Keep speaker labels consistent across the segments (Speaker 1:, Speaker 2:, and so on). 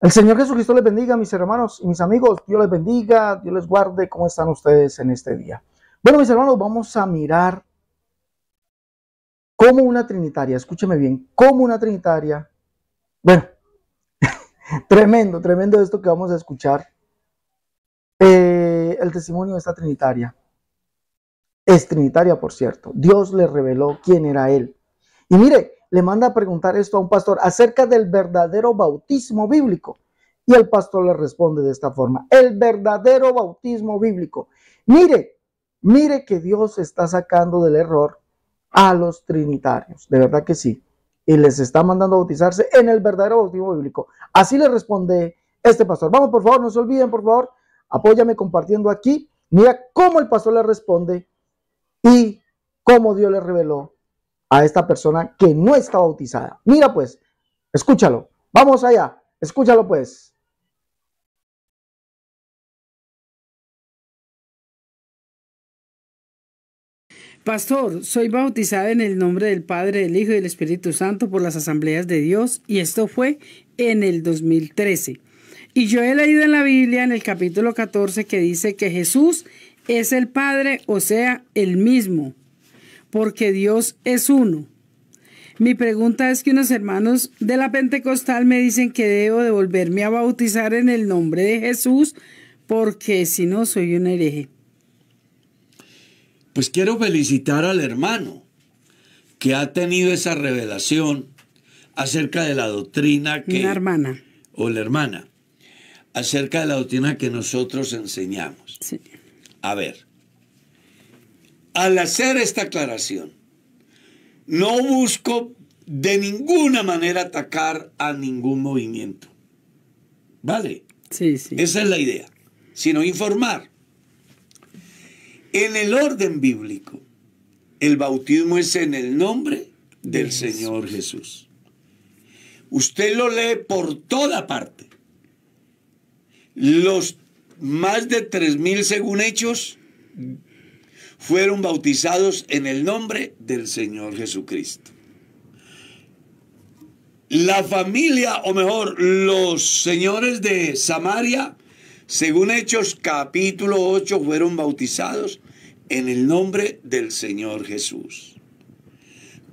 Speaker 1: El Señor Jesucristo les bendiga, mis hermanos y mis amigos. Dios les bendiga, Dios les guarde. ¿Cómo están ustedes en este día? Bueno, mis hermanos, vamos a mirar cómo una trinitaria, escúcheme bien, cómo una trinitaria, bueno, tremendo, tremendo esto que vamos a escuchar, eh, el testimonio de esta trinitaria. Es trinitaria, por cierto. Dios le reveló quién era él. Y mire, le manda a preguntar esto a un pastor acerca del verdadero bautismo bíblico. Y el pastor le responde de esta forma, el verdadero bautismo bíblico. Mire, mire que Dios está sacando del error a los trinitarios, de verdad que sí. Y les está mandando a bautizarse en el verdadero bautismo bíblico. Así le responde este pastor. Vamos, por favor, no se olviden, por favor, apóyame compartiendo aquí. Mira cómo el pastor le responde y cómo Dios le reveló a esta persona que no está bautizada. Mira pues, escúchalo. Vamos allá, escúchalo pues. Pastor, soy bautizada en el nombre del Padre, del Hijo y del Espíritu Santo por las asambleas de Dios y esto fue en el 2013. Y yo he leído en la Biblia en el capítulo 14 que dice que Jesús es el Padre, o sea, el mismo porque Dios es uno. Mi pregunta es que unos hermanos de la Pentecostal me dicen que debo de volverme a bautizar en el nombre de Jesús, porque si no soy un hereje.
Speaker 2: Pues quiero felicitar al hermano que ha tenido esa revelación acerca de la doctrina que... Una hermana. O la hermana. Acerca de la doctrina que nosotros enseñamos. Sí. A ver, al hacer esta aclaración, no busco de ninguna manera atacar a ningún movimiento. ¿Vale? Sí, sí. Esa es la idea, sino informar. En el orden bíblico, el bautismo es en el nombre del Señor Jesús. Jesús. Usted lo lee por toda parte. Los más de 3.000 según hechos fueron bautizados en el nombre del Señor Jesucristo. La familia, o mejor, los señores de Samaria, según Hechos capítulo 8, fueron bautizados en el nombre del Señor Jesús.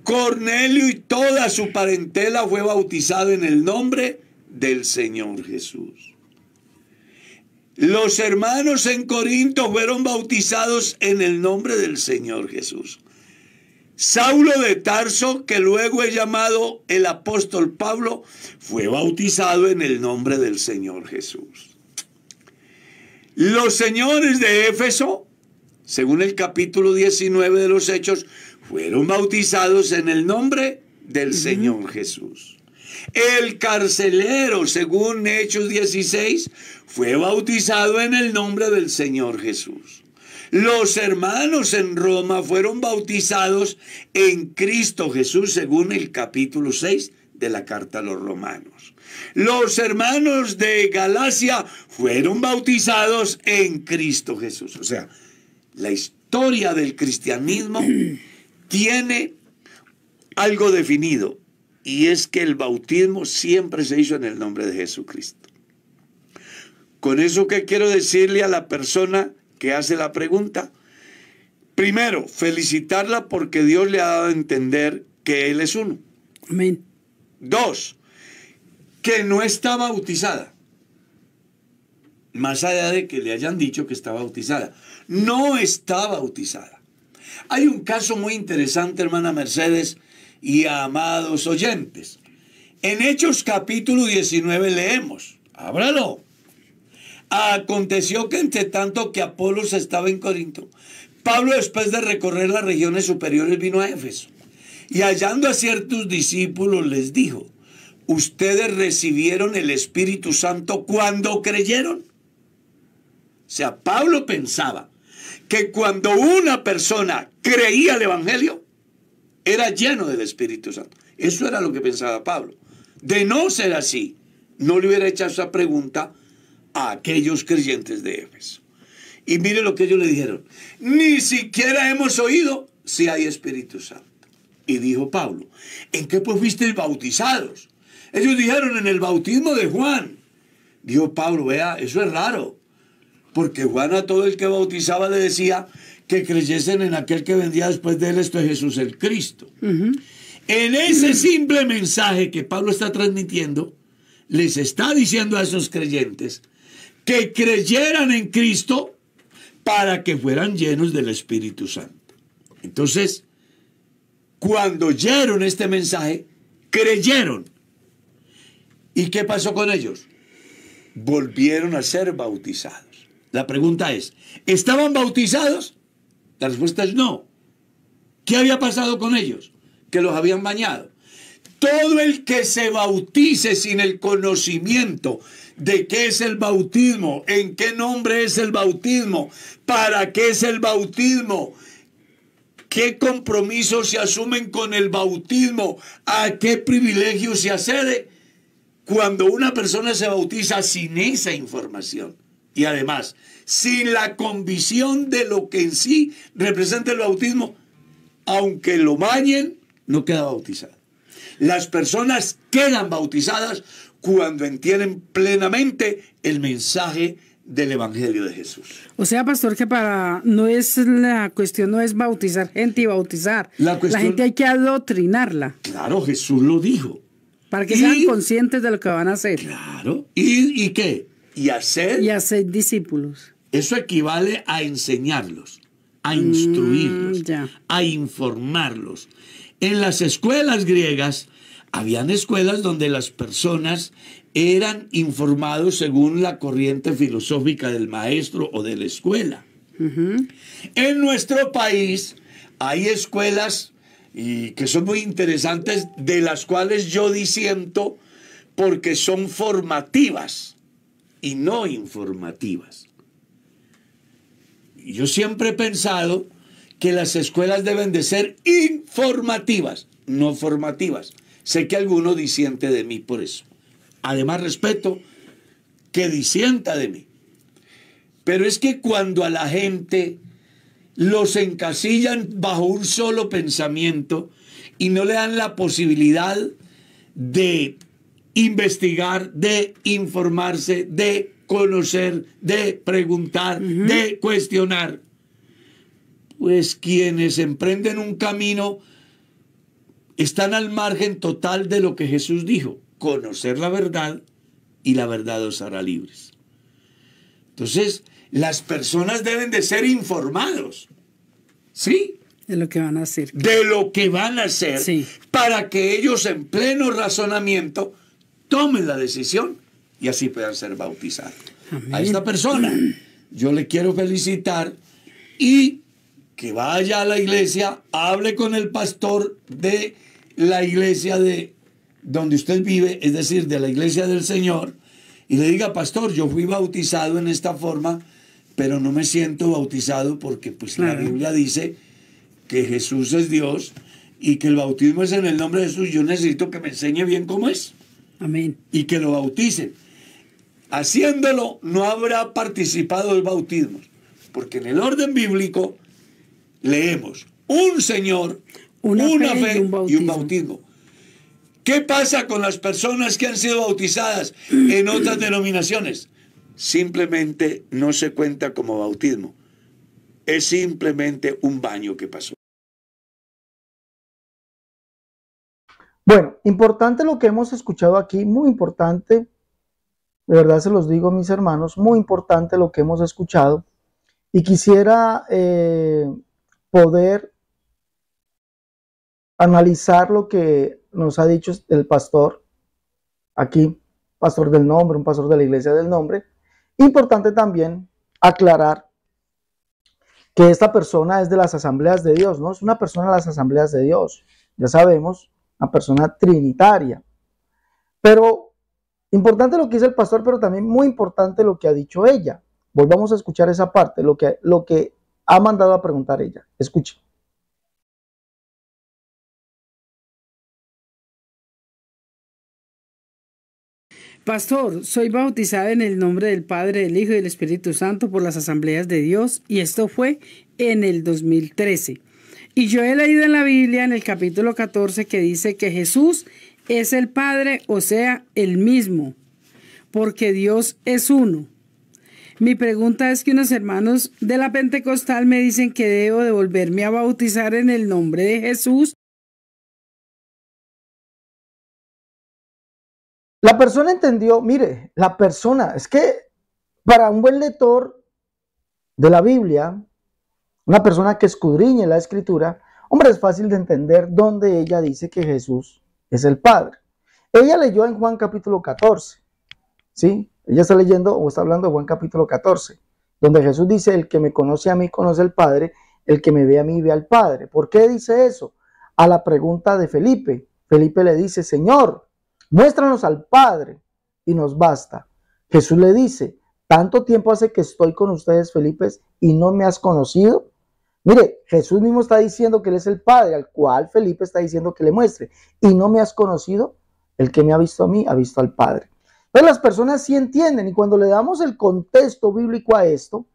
Speaker 2: Cornelio y toda su parentela fue bautizado en el nombre del Señor Jesús. Los hermanos en Corinto fueron bautizados en el nombre del Señor Jesús. Saulo de Tarso, que luego es llamado el apóstol Pablo, fue bautizado en el nombre del Señor Jesús. Los señores de Éfeso, según el capítulo 19 de los Hechos, fueron bautizados en el nombre del Señor Jesús. El carcelero, según Hechos 16, fue bautizado en el nombre del Señor Jesús. Los hermanos en Roma fueron bautizados en Cristo Jesús, según el capítulo 6 de la carta a los romanos. Los hermanos de Galacia fueron bautizados en Cristo Jesús. O sea, la historia del cristianismo tiene algo definido y es que el bautismo siempre se hizo en el nombre de Jesucristo. Con eso que quiero decirle a la persona que hace la pregunta, primero, felicitarla porque Dios le ha dado a entender que Él es uno. Amén. Dos, que no está bautizada. Más allá de que le hayan dicho que está bautizada. No está bautizada. Hay un caso muy interesante, hermana Mercedes, y amados oyentes. En Hechos capítulo 19 leemos, ábralo. Aconteció que entre tanto que Apolos estaba en Corinto, Pablo después de recorrer las regiones superiores vino a Éfeso y hallando a ciertos discípulos les dijo, ustedes recibieron el Espíritu Santo cuando creyeron. O sea, Pablo pensaba que cuando una persona creía el Evangelio, era lleno del Espíritu Santo. Eso era lo que pensaba Pablo. De no ser así, no le hubiera hecho esa pregunta a aquellos creyentes de Éfeso. Y mire lo que ellos le dijeron. Ni siquiera hemos oído si hay Espíritu Santo. Y dijo Pablo, ¿en qué pues fuisteis bautizados? Ellos dijeron, en el bautismo de Juan. Dijo Pablo, vea, eso es raro. Porque Juan a todo el que bautizaba le decía, que creyesen en aquel que vendía después de él, esto es Jesús el Cristo. En ese simple mensaje que Pablo está transmitiendo, les está diciendo a esos creyentes que creyeran en Cristo para que fueran llenos del Espíritu Santo. Entonces, cuando oyeron este mensaje, creyeron. ¿Y qué pasó con ellos? Volvieron a ser bautizados. La pregunta es, ¿estaban bautizados? La respuesta es no. ¿Qué había pasado con ellos? Que los habían bañado. Todo el que se bautice sin el conocimiento de qué es el bautismo, en qué nombre es el bautismo, para qué es el bautismo, qué compromisos se asumen con el bautismo, a qué privilegio se accede, cuando una persona se bautiza sin esa información y además, sin la convicción de lo que en sí representa el bautismo, aunque lo bañen, no queda bautizado. Las personas quedan bautizadas cuando entienden plenamente el mensaje del Evangelio de Jesús.
Speaker 1: O sea, pastor, que para no es la cuestión no es bautizar gente y bautizar. La, gente hay que adoctrinarla.
Speaker 2: Claro, Jesús lo dijo. Para que sean
Speaker 1: conscientes de lo que van a hacer.
Speaker 2: Claro. ¿Y, y qué? y hacer... Y hacer discípulos. Eso equivale a enseñarlos, a instruirlos, mm, a informarlos. En las escuelas griegas, habían escuelas donde las personas eran informados según la corriente filosófica del maestro o de la escuela. En nuestro país hay escuelas que son muy interesantes, de las cuales yo disiento porque son formativas y no informativas. Yo siempre he pensado que las escuelas deben de ser informativas, no formativas. Sé que alguno disiente de mí por eso. Además, respeto que disienta de mí. Pero es que cuando a la gente los encasillan bajo un solo pensamiento y no le dan la posibilidad de investigar, de informarse, de conocer, de preguntar, de cuestionar. Pues quienes emprenden un camino están al margen total de lo que Jesús dijo, conocer la verdad y la verdad os hará libres. Entonces, las personas deben de ser informados, ¿sí? De lo que van a hacer. De lo que van a hacer, para que ellos en pleno razonamiento tomen la decisión y así puedan ser bautizados. A esta persona yo le quiero felicitar y que vaya a la iglesia, hable con el pastor de la iglesia de donde usted vive, es decir, de la iglesia del Señor, y le diga, pastor, yo fui bautizado en esta forma, pero no me siento bautizado porque pues la Biblia dice que Jesús es Dios y que el bautismo es en el nombre de Jesús, yo necesito que me enseñe bien cómo es. Y que lo bauticen. Haciéndolo no habrá participado el bautismo, porque en el orden bíblico leemos un Señor, una, fe, Y un bautismo. ¿Qué pasa con las personas que han sido bautizadas en otras denominaciones? Simplemente no se cuenta como bautismo. Es simplemente un baño que pasó.
Speaker 1: Bueno, importante lo que hemos escuchado aquí, muy importante, de verdad se los digo mis hermanos, muy importante lo que hemos escuchado y quisiera eh, poder analizar lo que nos ha dicho el pastor aquí, pastor del nombre, un pastor de la iglesia del nombre. Importante también aclarar que esta persona es de las asambleas de Dios, no es una persona de las asambleas de Dios. Ya sabemos una persona trinitaria. Pero importante lo que dice el pastor, pero también muy importante lo que ha dicho ella. Volvamos a escuchar esa parte, lo que, lo que ha mandado a preguntar ella. Escuchen. Pastor, soy bautizada en el nombre del Padre, del Hijo y del Espíritu Santo por las asambleas de Dios y esto fue en el 2013. Y yo he leído en la Biblia, en el capítulo 14, que dice que Jesús es el Padre, o sea, el mismo, porque Dios es uno. Mi pregunta es que unos hermanos de la Pentecostal me dicen que debo de volverme a bautizar en el nombre de Jesús. La persona entendió, mire, la persona, es que para un buen lector de la Biblia, una persona que escudriñe la escritura, hombre, es fácil de entender dónde ella dice que Jesús es el Padre. Ella leyó en Juan capítulo 14, ¿sí? Ella está leyendo o está hablando de Juan capítulo 14, donde Jesús dice, el que me conoce a mí conoce al Padre, el que me ve a mí ve al Padre. ¿Por qué dice eso? A la pregunta de Felipe. Felipe le dice, Señor, muéstranos al Padre y nos basta. Jesús le dice, tanto tiempo hace que estoy con ustedes, Felipe, y no me has conocido. Mire, Jesús mismo está diciendo que Él es el Padre, al cual Felipe está diciendo que le muestre. Y no me has conocido, el que me ha visto a mí, ha visto al Padre. Entonces las personas sí entienden y cuando le damos el contexto bíblico a esto,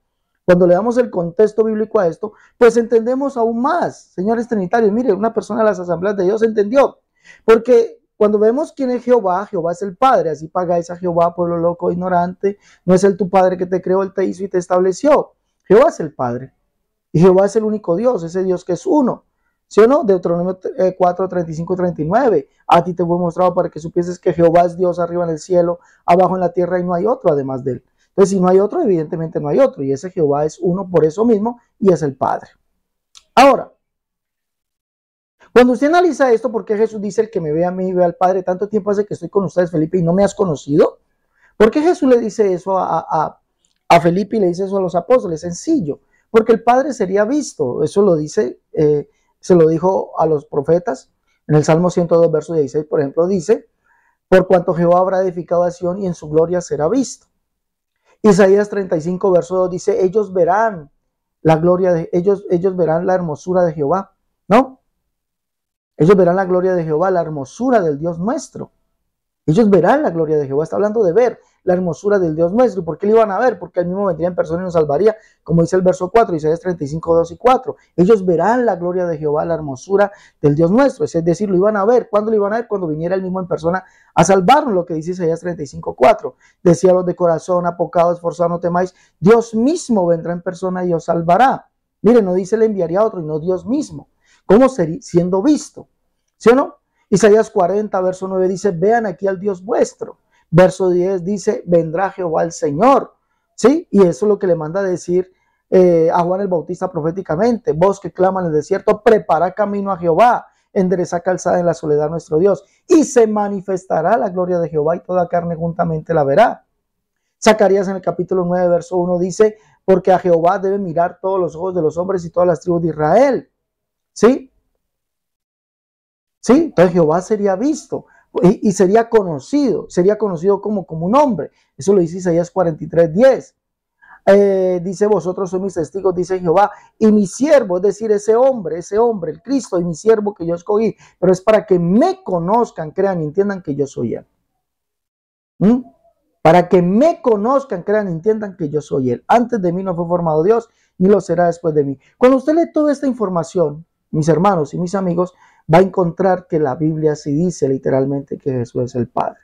Speaker 1: cuando le damos el contexto bíblico a esto, pues entendemos aún más. Señores Trinitarios, mire, una persona de las asambleas de Dios entendió. Porque cuando vemos quién es Jehová, Jehová es el Padre, así pagáis a Jehová, pueblo loco, ignorante, no es el tu Padre que te creó, él te hizo y te estableció. Jehová es el Padre. Y Jehová es el único Dios, ese Dios que es uno. ¿Sí o no? Deuteronomio 4, 35, 39. A ti te fue mostrado para que supieses que Jehová es Dios arriba en el cielo, abajo en la tierra y no hay otro además de él. Entonces, si no hay otro, evidentemente no hay otro. Y ese Jehová es uno por eso mismo y es el Padre. Ahora, cuando usted analiza esto, ¿por qué Jesús dice el que me ve a mí y ve al Padre? Tanto tiempo hace que estoy con ustedes, Felipe, y no me has conocido. ¿Por qué Jesús le dice eso a, a Felipe y le dice eso a los apóstoles? Sencillo porque el Padre sería visto. Eso lo dice, eh, se lo dijo a los profetas. En el Salmo 102, verso 16, por ejemplo, dice, por cuanto Jehová habrá edificado a Sion y en su gloria será visto. Isaías 35, verso 2 dice, ellos verán la gloria de ellos, ellos verán la hermosura de Jehová, ¿no? Ellos verán la gloria de Jehová, la hermosura del Dios nuestro. Ellos verán la gloria de Jehová. Está hablando de ver la hermosura del Dios nuestro. por qué lo iban a ver? Porque él mismo vendría en persona y nos salvaría, como dice el verso 4, Isaías 35, 2 y 4. Ellos verán la gloria de Jehová, la hermosura del Dios nuestro. Es decir, lo iban a ver. ¿Cuándo lo iban a ver? Cuando viniera él mismo en persona a salvarnos, lo que dice Isaías 35, 4. Decía los de corazón, apocado, esforzado, no temáis. Dios mismo vendrá en persona y os salvará. Mire, no dice le enviaría a otro, y no Dios mismo. ¿Cómo sería? Siendo visto. ¿Sí o no? Isaías 40, verso 9 dice, vean aquí al Dios vuestro. Verso 10 dice, vendrá Jehová el Señor. ¿Sí? Y eso es lo que le manda a decir eh, a Juan el Bautista proféticamente. Vos que clama en el desierto, prepara camino a Jehová, endereza calzada en la soledad nuestro Dios. Y se manifestará la gloria de Jehová y toda carne juntamente la verá. Zacarías en el capítulo 9, verso 1 dice, porque a Jehová debe mirar todos los ojos de los hombres y todas las tribus de Israel. ¿Sí? ¿Sí? Entonces Jehová sería visto y, sería conocido, sería conocido como, como un hombre. Eso lo dice Isaías 43, 10. Eh, dice, vosotros sois mis testigos, dice Jehová, y mi siervo, es decir, ese hombre, ese hombre, el Cristo, y mi siervo que yo escogí, pero es para que me conozcan, crean y entiendan que yo soy Él. ¿Mm? Para que me conozcan, crean entiendan que yo soy Él. Antes de mí no fue formado Dios, ni lo será después de mí. Cuando usted lee toda esta información, mis hermanos y mis amigos, va a encontrar que la Biblia sí dice literalmente que Jesús es el Padre.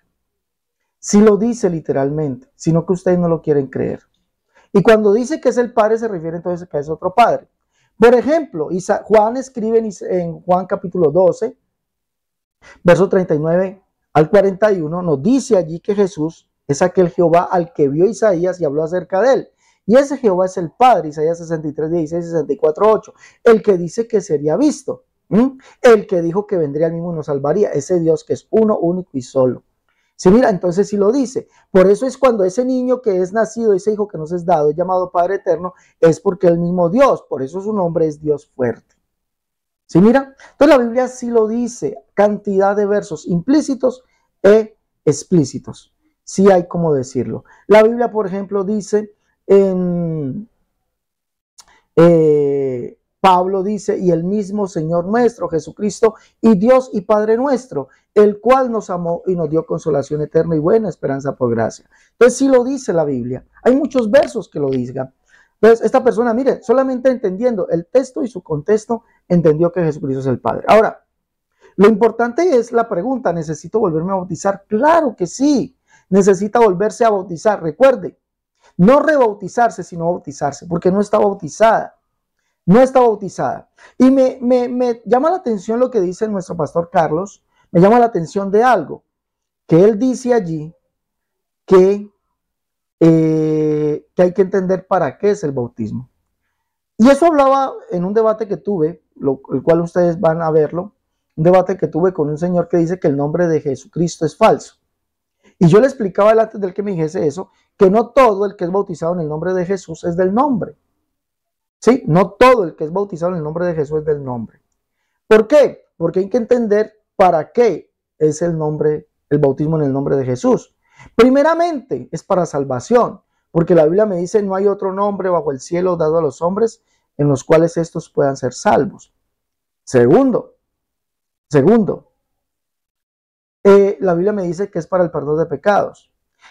Speaker 1: Sí lo dice literalmente, sino que ustedes no lo quieren creer. Y cuando dice que es el Padre, se refiere entonces a que es otro Padre. Por ejemplo, Juan escribe en Juan capítulo 12, verso 39 al 41, nos dice allí que Jesús es aquel Jehová al que vio Isaías y habló acerca de él. Y ese Jehová es el Padre, Isaías 63, 16, 64, 8, el que dice que sería visto. ¿Mm? El que dijo que vendría el mismo nos salvaría, ese Dios que es uno, único y solo. Sí, mira, entonces sí lo dice. Por eso es cuando ese niño que es nacido, ese hijo que nos es dado, llamado Padre Eterno, es porque el mismo Dios, por eso su nombre es Dios fuerte. Sí, mira, entonces la Biblia sí lo dice, cantidad de versos implícitos e explícitos. Sí hay como decirlo. La Biblia, por ejemplo, dice en... Eh, Pablo dice, y el mismo Señor nuestro, Jesucristo, y Dios y Padre nuestro, el cual nos amó y nos dio consolación eterna y buena esperanza por gracia. Entonces sí lo dice la Biblia. Hay muchos versos que lo digan. Entonces esta persona, mire, solamente entendiendo el texto y su contexto, entendió que Jesucristo es el Padre. Ahora, lo importante es la pregunta, ¿necesito volverme a bautizar? Claro que sí, necesita volverse a bautizar. Recuerde, no rebautizarse, sino bautizarse, porque no está bautizada no está bautizada. Y me, me, llama la atención lo que dice nuestro pastor Carlos, me llama la atención de algo, que él dice allí que, eh, que hay que entender para qué es el bautismo. Y eso hablaba en un debate que tuve, el cual ustedes van a verlo, un debate que tuve con un señor que dice que el nombre de Jesucristo es falso. Y yo le explicaba antes del que me dijese eso, que no todo el que es bautizado en el nombre de Jesús es del nombre, ¿Sí? No todo el que es bautizado en el nombre de Jesús es del nombre. ¿Por qué? Porque hay que entender para qué es el nombre, el bautismo en el nombre de Jesús. Primeramente es para salvación, porque la Biblia me dice no hay otro nombre bajo el cielo dado a los hombres en los cuales estos puedan ser salvos. Segundo, segundo, eh, la Biblia me dice que es para el perdón de pecados.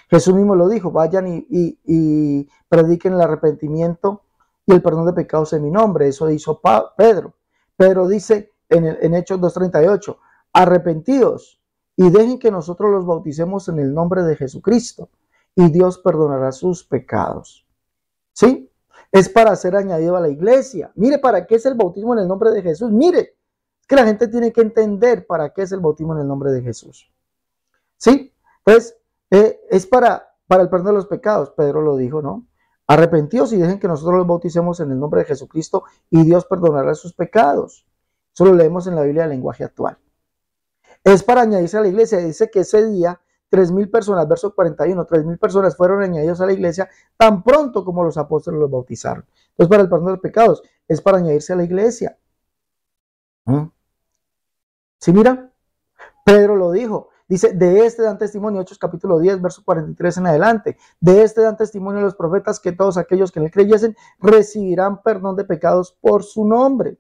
Speaker 1: Jesús mismo lo dijo, vayan y prediquen el arrepentimiento y el perdón de pecados en mi nombre. Eso hizo Pedro. Pedro dice en, Hechos 2.38, arrepentidos y dejen que nosotros los bauticemos en el nombre de Jesucristo y Dios perdonará sus pecados. ¿Sí? Es para ser añadido a la iglesia. Mire, ¿para qué es el bautismo en el nombre de Jesús? Mire, que la gente tiene que entender para qué es el bautismo en el nombre de Jesús. ¿Sí? Entonces, eh, es para, para el perdón de los pecados, Pedro lo dijo, ¿no? arrepentidos y dejen que nosotros los bauticemos en el nombre de Jesucristo y Dios perdonará sus pecados. lo leemos en la Biblia el lenguaje actual. Es para añadirse a la iglesia. Dice que ese día mil personas, verso 41, mil personas fueron añadidos a la iglesia tan pronto como los apóstoles los bautizaron. Entonces, para el perdón de los pecados, es para añadirse a la iglesia. ¿Mm? ¿Sí mira? Pedro lo dijo, Dice, de este dan testimonio, Hechos capítulo 10, verso 43 en adelante. De este dan testimonio los profetas que todos aquellos que en él creyesen recibirán perdón de pecados por su nombre.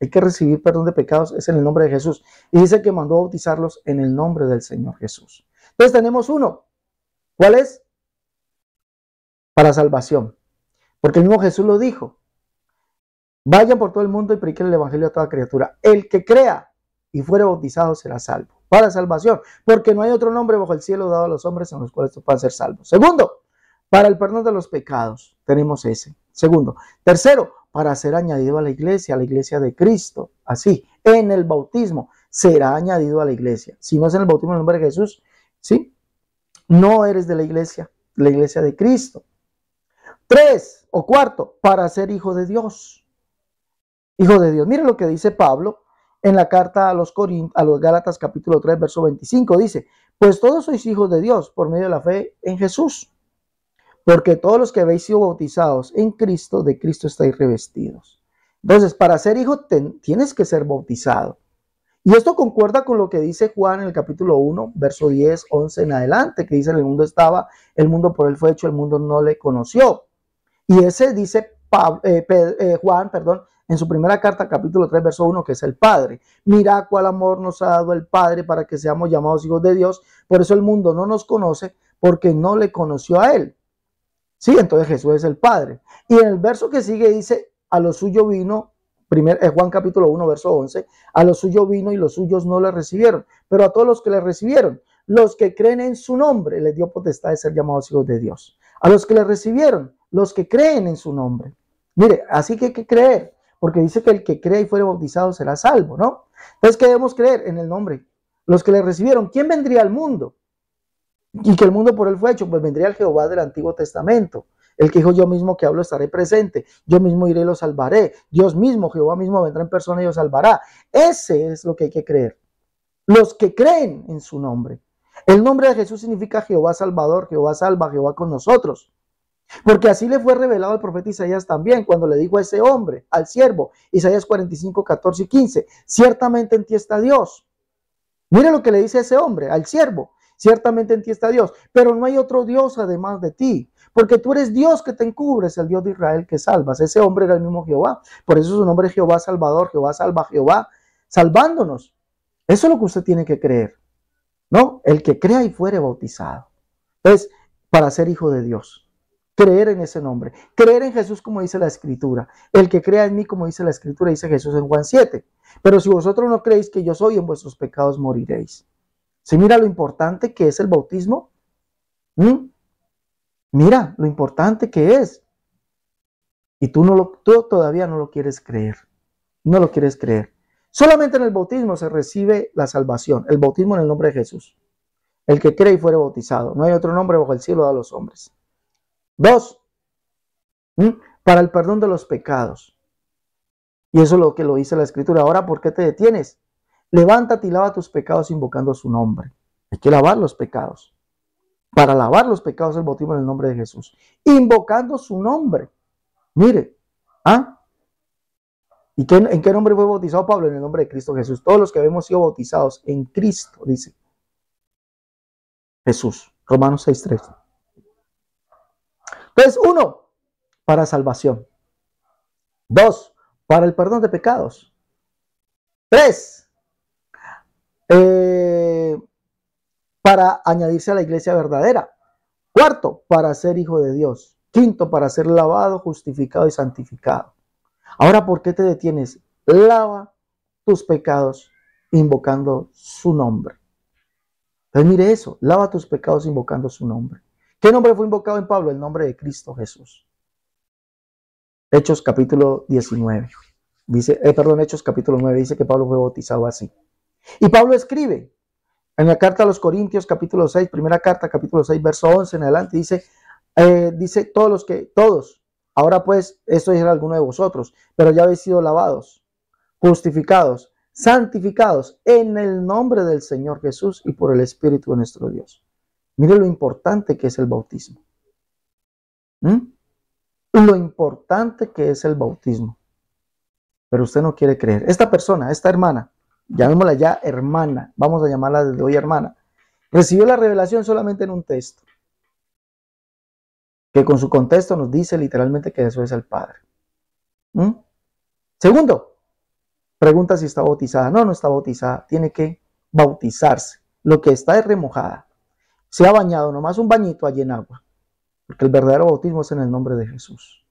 Speaker 1: Hay que recibir perdón de pecados, es en el nombre de Jesús. Y dice que mandó a bautizarlos en el nombre del Señor Jesús. Entonces tenemos uno. ¿Cuál es? Para salvación. Porque el mismo Jesús lo dijo. Vayan por todo el mundo y prediquen el Evangelio a toda criatura. El que crea y fuere bautizado será salvo para salvación, porque no hay otro nombre bajo el cielo dado a los hombres en los cuales tú puedas ser salvo. Segundo, para el perdón de los pecados, tenemos ese. Segundo. Tercero, para ser añadido a la iglesia, a la iglesia de Cristo. Así, en el bautismo será añadido a la iglesia. Si no es en el bautismo en el nombre de Jesús, ¿sí? No eres de la iglesia, la iglesia de Cristo. Tres o cuarto, para ser hijo de Dios. Hijo de Dios. Mira lo que dice Pablo en la carta a los, a los Gálatas capítulo 3, verso 25. Dice, pues todos sois hijos de Dios por medio de la fe en Jesús. Porque todos los que habéis sido bautizados en Cristo, de Cristo estáis revestidos. Entonces, para ser hijo tienes que ser bautizado. Y esto concuerda con lo que dice Juan en el capítulo 1, verso 10, 11 en adelante, que dice, el mundo estaba, el mundo por él fue hecho, el mundo no le conoció. Y ese dice eh, eh, Juan, perdón, en su primera carta, capítulo 3, verso 1, que es el Padre. Mira cuál amor nos ha dado el Padre para que seamos llamados hijos de Dios. Por eso el mundo no nos conoce porque no le conoció a Él. Sí, entonces Jesús es el Padre. Y en el verso que sigue dice, a lo suyo vino, primer, eh, Juan capítulo 1, verso 11, a lo suyo vino y los suyos no le recibieron, pero a todos los que le recibieron, los que creen en su nombre, les dio potestad de ser llamados hijos de Dios. A los que le recibieron, los que creen en su nombre. Mire, así que hay que creer porque dice que el que crea y fuere bautizado será salvo, ¿no? Entonces, ¿qué debemos creer? En el nombre. Los que le recibieron, ¿quién vendría al mundo? Y que el mundo por él fue hecho, pues vendría el Jehová del Antiguo Testamento. El que dijo yo mismo que hablo estaré presente, yo mismo iré y lo salvaré, Dios mismo, Jehová mismo vendrá en persona y lo salvará. Ese es lo que hay que creer. Los que creen en su nombre. El nombre de Jesús significa Jehová Salvador, Jehová salva, Jehová con nosotros. Porque así le fue revelado al profeta Isaías también, cuando le dijo a ese hombre, al siervo, Isaías 45, 14 y 15, ciertamente en ti está Dios. Mire lo que le dice ese hombre, al siervo, ciertamente en ti está Dios, pero no hay otro Dios además de ti, porque tú eres Dios que te encubres, el Dios de Israel que salvas. Ese hombre era el mismo Jehová, por eso su nombre es Jehová Salvador, Jehová salva, Jehová salvándonos. Eso es lo que usted tiene que creer, ¿no? El que crea y fuere bautizado. Es para ser hijo de Dios creer en ese nombre, creer en Jesús como dice la Escritura. El que crea en mí como dice la Escritura, dice Jesús en Juan 7. Pero si vosotros no creéis que yo soy, en vuestros pecados moriréis. Si mira lo importante que es el bautismo, ¿Mm? mira lo importante que es. Y tú, no lo, todavía no lo quieres creer, no lo quieres creer. Solamente en el bautismo se recibe la salvación, el bautismo en el nombre de Jesús. El que cree y fuere bautizado. No hay otro nombre bajo el cielo a los hombres. Dos, para el perdón de los pecados. Y eso es lo que lo dice la escritura. Ahora, ¿por qué te detienes? Levántate y lava tus pecados invocando su nombre. Hay que lavar los pecados. Para lavar los pecados el bautismo en el nombre de Jesús. Invocando su nombre. Mire, ¿ah? ¿Y en qué nombre fue bautizado Pablo? En el nombre de Cristo Jesús. Todos los que habíamos sido bautizados en Cristo, dice Jesús. Romanos 6.3. Entonces, uno, para salvación. Dos, para el perdón de pecados. Tres, eh, para añadirse a la iglesia verdadera. Cuarto, para ser hijo de Dios. Quinto, para ser lavado, justificado y santificado. Ahora, ¿por qué te detienes? Lava tus pecados invocando su nombre. Entonces, mire eso, lava tus pecados invocando su nombre. ¿Qué nombre fue invocado en Pablo? El nombre de Cristo Jesús. Hechos capítulo 19. Dice, eh, perdón, Hechos capítulo 9 dice que Pablo fue bautizado así. Y Pablo escribe en la carta a los Corintios capítulo 6, primera carta capítulo 6, verso 11 en adelante, dice, eh, dice todos los que, todos, ahora pues, esto es alguno de vosotros, pero ya habéis sido lavados, justificados, santificados en el nombre del Señor Jesús y por el Espíritu de nuestro Dios. Mire lo importante que es el bautismo. ¿Mm? Lo importante que es el bautismo. Pero usted no quiere creer. Esta persona, esta hermana, llamémosla ya hermana, vamos a llamarla desde hoy hermana, recibió la revelación solamente en un texto, que con su contexto nos dice literalmente que eso es el Padre. ¿Mm? Segundo, pregunta si está bautizada. No, no está bautizada, tiene que bautizarse. Lo que está es remojada se ha bañado nomás un bañito allí en agua, porque el verdadero bautismo es en el nombre de Jesús.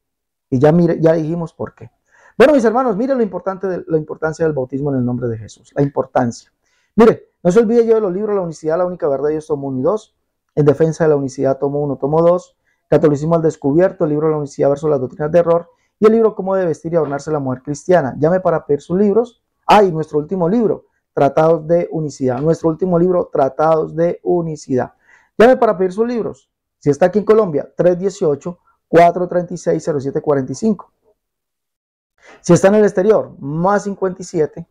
Speaker 1: Y ya, mire, ya dijimos por qué. Bueno, mis hermanos, miren lo importante de, la importancia del bautismo en el nombre de Jesús, la importancia. Mire, no se olvide yo de los libros La Unicidad, La Única Verdad, Yo tomo 1 y dos En Defensa de la Unicidad, tomo 1, tomo 2, Catolicismo al Descubierto, el libro La Unicidad versus las Doctrinas de Error, y el libro Cómo debe vestir y adornarse la mujer cristiana. Llame para pedir sus libros. Ah, y nuestro último libro, Tratados de Unicidad. Nuestro último libro, Tratados de Unicidad. Llame para pedir sus libros. Si está aquí en Colombia, 318-436-0745. Si está en el exterior, más 57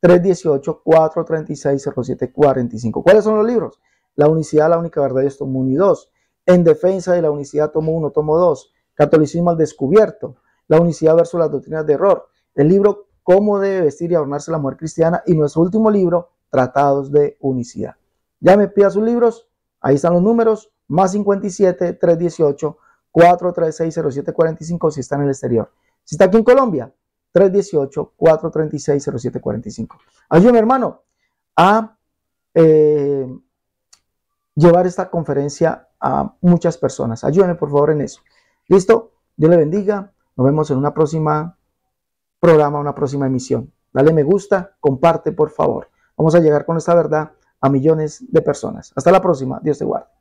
Speaker 1: 318 436 0745. ¿Cuáles son los libros? La unicidad, la única verdad, es tomo 1 y 2. En defensa de la unicidad, tomo 1, tomo 2. Catolicismo al descubierto. La unicidad versus las doctrinas de error. El libro Cómo debe vestir y adornarse la mujer cristiana. Y nuestro último libro, Tratados de Unicidad. Llame, pida sus libros. Ahí están los números, más 57 318 436 0745 si está en el exterior. Si está aquí en Colombia, 318 436 0745. Ayúdame, hermano, a eh, llevar esta conferencia a muchas personas. Ayúdame, por favor, en eso. ¿Listo? Dios le bendiga. Nos vemos en una próxima programa, una próxima emisión. Dale me gusta, comparte, por favor. Vamos a llegar con esta verdad a millones de personas. Hasta la próxima. Dios te guarde.